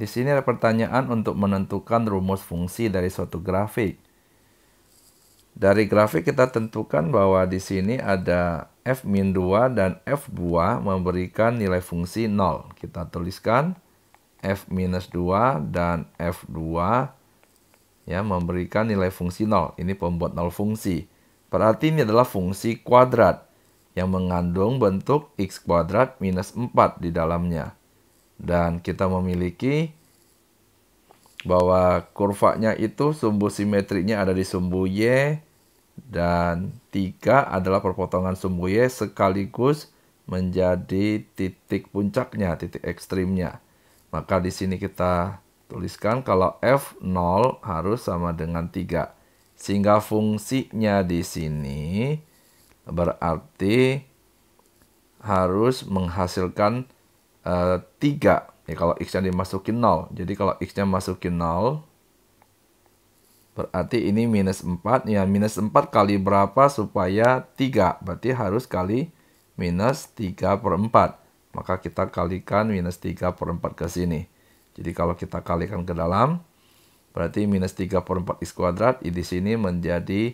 Di sini ada pertanyaan untuk menentukan rumus fungsi dari suatu grafik. Dari grafik kita tentukan bahwa di sini ada f-2 dan f2 memberikan nilai fungsi 0. Kita tuliskan f-2 dan f2 ya memberikan nilai fungsi 0. Ini pembuat 0 fungsi. Berarti ini adalah fungsi kuadrat yang mengandung bentuk x kuadrat minus 4 di dalamnya dan kita memiliki bahwa kurvanya itu sumbu simetriknya ada di sumbu Y dan 3 adalah perpotongan sumbu Y sekaligus menjadi titik puncaknya, titik ekstrimnya. Maka di sini kita tuliskan kalau F0 harus sama dengan 3. Sehingga fungsinya di sini berarti harus menghasilkan 3. Eh, ya, kalau X-nya dimasukin 0. Jadi kalau X-nya masukin 0, berarti ini minus 4. Ya, minus 4 kali berapa supaya 3. Berarti harus kali minus 3 per 4. Maka kita kalikan minus 3 per 4 ke sini. Jadi kalau kita kalikan ke dalam, berarti minus 3 per 4 X kuadrat di sini menjadi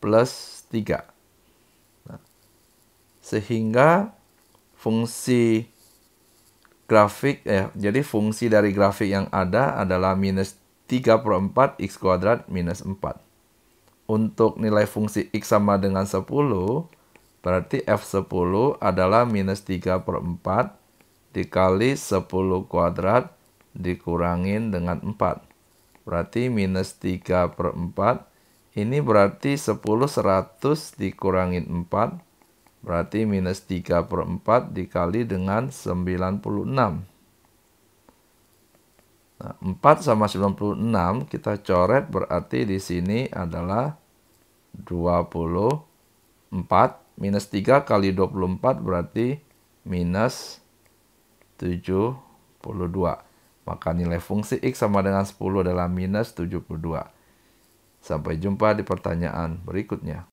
plus 3. Nah, sehingga fungsi grafik ya eh, jadi fungsi dari grafik yang ada adalah minus 3 per 4 x kuadrat minus 4 untuk nilai fungsi x sama dengan 10 berarti f10 adalah minus 3 per 4 dikali 10 kuadrat dikurangin dengan 4 berarti minus 3 per 4 ini berarti 10 100 dikurangin 4 Berarti minus 3 per 4 dikali dengan 96. Nah, 4 sama 96 kita coret berarti di sini adalah 24. Minus 3 kali 24 berarti minus 72. Maka nilai fungsi X sama dengan 10 adalah minus 72. Sampai jumpa di pertanyaan berikutnya.